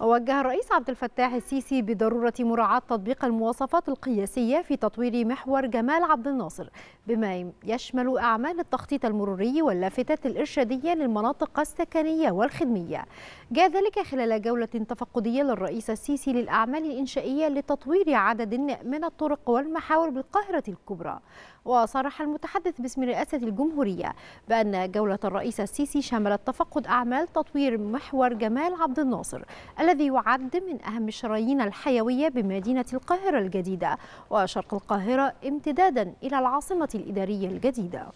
ووجه الرئيس عبد الفتاح السيسي بضرورة مراعاة تطبيق المواصفات القياسية في تطوير محور جمال عبد الناصر بما يشمل أعمال التخطيط المروري واللافتات الإرشادية للمناطق السكنية والخدمية جاء ذلك خلال جولة تفقدية للرئيس السيسي للأعمال الإنشائية لتطوير عدد من الطرق والمحاور بالقاهرة الكبرى وصرح المتحدث باسم رئاسة الجمهورية بأن جولة الرئيس السيسي شملت تفقد أعمال تطوير محور جمال عبد الناصر الذي يعد من أهم الشرايين الحيوية بمدينة القاهرة الجديدة وشرق القاهرة امتدادا إلى العاصمة الإدارية الجديدة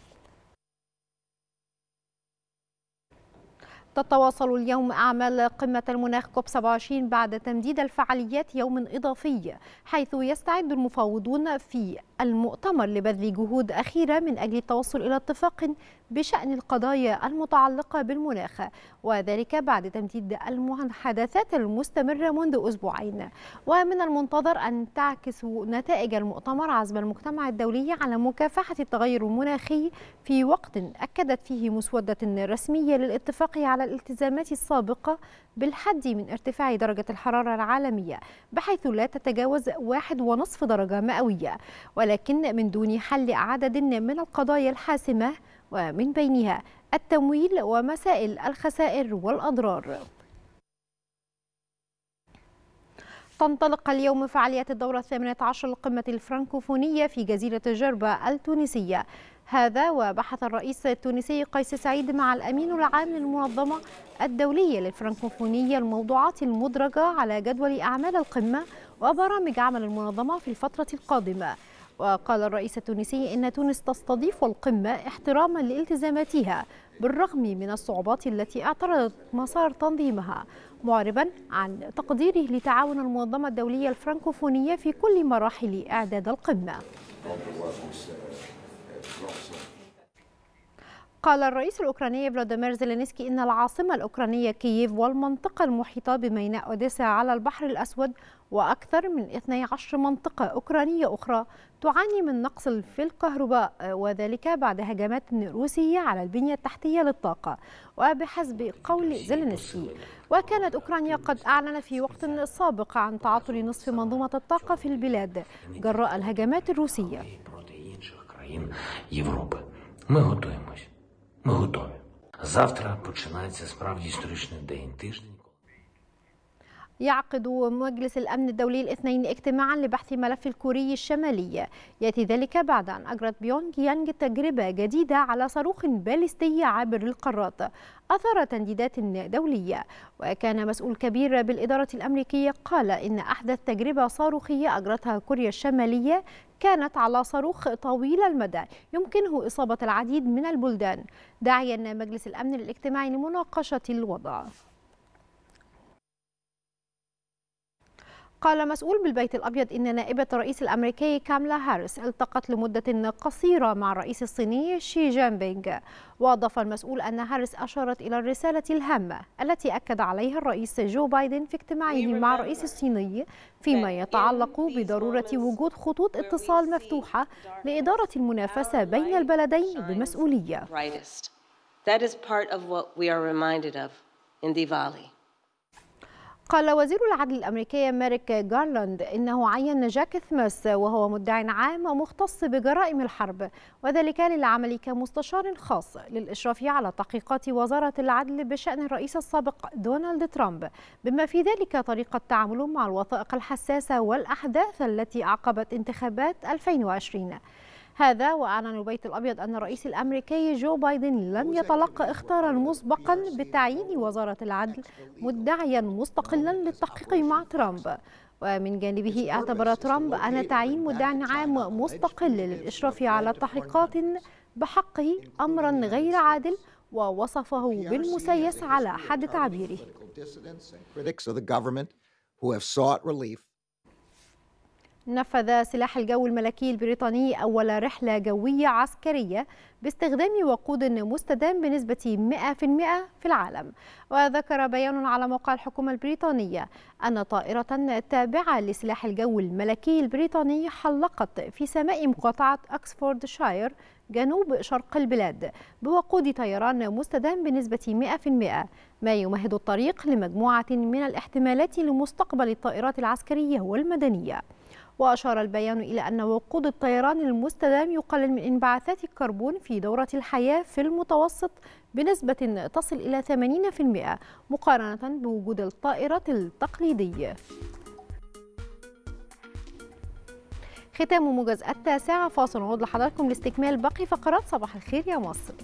تتواصل اليوم أعمال قمة المناخ كوب 27 بعد تمديد الفعاليات يوم إضافي حيث يستعد المفاوضون في المؤتمر لبذل جهود أخيرة من أجل التوصل إلى اتفاق بشأن القضايا المتعلقة بالمناخ وذلك بعد تمديد المحادثات المستمرة منذ أسبوعين ومن المنتظر أن تعكس نتائج المؤتمر عزم المجتمع الدولي على مكافحة التغير المناخي في وقت أكدت فيه مسودة رسمية للاتفاق على الالتزامات السابقة بالحد من ارتفاع درجة الحرارة العالمية بحيث لا تتجاوز واحد ونصف درجة مئوية ولا ولكن من دون حل عدد من القضايا الحاسمة ومن بينها التمويل ومسائل الخسائر والأضرار تنطلق اليوم فعاليات الدورة الثامنة عشر للقمة الفرنكوفونية في جزيرة جربة التونسية هذا وبحث الرئيس التونسي قيس سعيد مع الأمين العام للمنظمة الدولية للفرنكوفونية الموضوعات المدرجة على جدول أعمال القمة وبرامج عمل المنظمة في الفترة القادمة وقال الرئيس التونسي إن تونس تستضيف القمة احتراما لالتزاماتها بالرغم من الصعوبات التي اعترضت مسار تنظيمها معربا عن تقديره لتعاون المنظمة الدولية الفرنكوفونية في كل مراحل إعداد القمة قال الرئيس الأوكراني فلاديمير زيلينسكي إن العاصمة الأوكرانية كييف والمنطقة المحيطة بميناء أوديسا على البحر الأسود وأكثر من 12 منطقة أوكرانية أخرى تعاني من نقص في الكهرباء وذلك بعد هجمات روسية على البنية التحتية للطاقة وبحسب قول زيلينسكي وكانت أوكرانيا قد أعلن في وقت سابق عن تعطل نصف منظومة الطاقة في البلاد جراء الهجمات الروسية. Мы готовимся. Ми готові. Завтра починається справді історичний день тиждень. يعقد مجلس الأمن الدولي الاثنين اجتماعا لبحث ملف الكوري الشمالي يأتي ذلك بعد أن أجرت بيونغ يانج تجربة جديدة على صاروخ باليستي عابر للقارات أثار تنديدات دولية وكان مسؤول كبير بالإدارة الأمريكية قال إن أحدث تجربة صاروخية أجرتها كوريا الشمالية كانت على صاروخ طويل المدى يمكنه إصابة العديد من البلدان داعيا مجلس الأمن الاجتماعي لمناقشة الوضع قال مسؤول بالبيت الأبيض إن نائبة الرئيس الأمريكي كاملا هاريس التقت لمدة قصيرة مع الرئيس الصيني شي جين بينغ واضاف المسؤول أن هاريس أشارت إلى الرسالة الهامة التي أكد عليها الرئيس جو بايدن في اجتماعه مع الرئيس الصيني فيما يتعلق بضرورة وجود خطوط اتصال مفتوحة لإدارة المنافسة بين البلدين بمسؤولية. That is part of what we are reminded of in Diwali. قال وزير العدل الأمريكي ماريك جارلاند إنه عين جاك ثمس وهو مدعي عام مختص بجرائم الحرب وذلك للعمل كمستشار خاص للإشراف على تحقيقات وزارة العدل بشأن الرئيس السابق دونالد ترامب بما في ذلك طريقة تعامله مع الوثائق الحساسة والأحداث التي أعقبت انتخابات 2020 هذا وأعلن البيت الأبيض أن الرئيس الأمريكي جو بايدن لم يتلقى اختارا مسبقا بتعيين وزارة العدل مدعيا مستقلا للتحقيق مع ترامب ومن جانبه اعتبر ترامب أن تعيين مدعي عام مستقل للإشراف على تحقيقات بحقه أمرا غير عادل ووصفه بالمسيس على حد تعبيره نفذ سلاح الجو الملكي البريطاني أول رحلة جوية عسكرية باستخدام وقود مستدام بنسبة 100% في العالم وذكر بيان على موقع الحكومة البريطانية أن طائرة تابعة لسلاح الجو الملكي البريطاني حلقت في سماء مقاطعة أكسفورد شاير جنوب شرق البلاد بوقود طيران مستدام بنسبة 100% ما يمهد الطريق لمجموعة من الاحتمالات لمستقبل الطائرات العسكرية والمدنية وأشار البيان إلى أن وقود الطيران المستدام يقلل من انبعاثات الكربون في دورة الحياة في المتوسط بنسبة تصل إلى 80% مقارنة بوجود الطائرة التقليدية ختام موجز التاسعة فاصل نعود لحضراتكم لاستكمال باقي فقرات صباح الخير يا مصر